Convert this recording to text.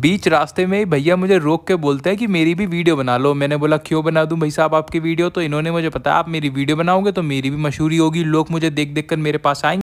बीच रास्ते में ही भैया मुझे रोक के बोलते हैं कि मेरी भी वीडियो बना लो मैंने बोला क्यों बना दूं भाई साहब आपकी वीडियो तो इन्होंने मुझे पता आप मेरी वीडियो बनाओगे तो मेरी भी मशहूरी होगी लोग मुझे देख देख कर मेरे पास आएंगे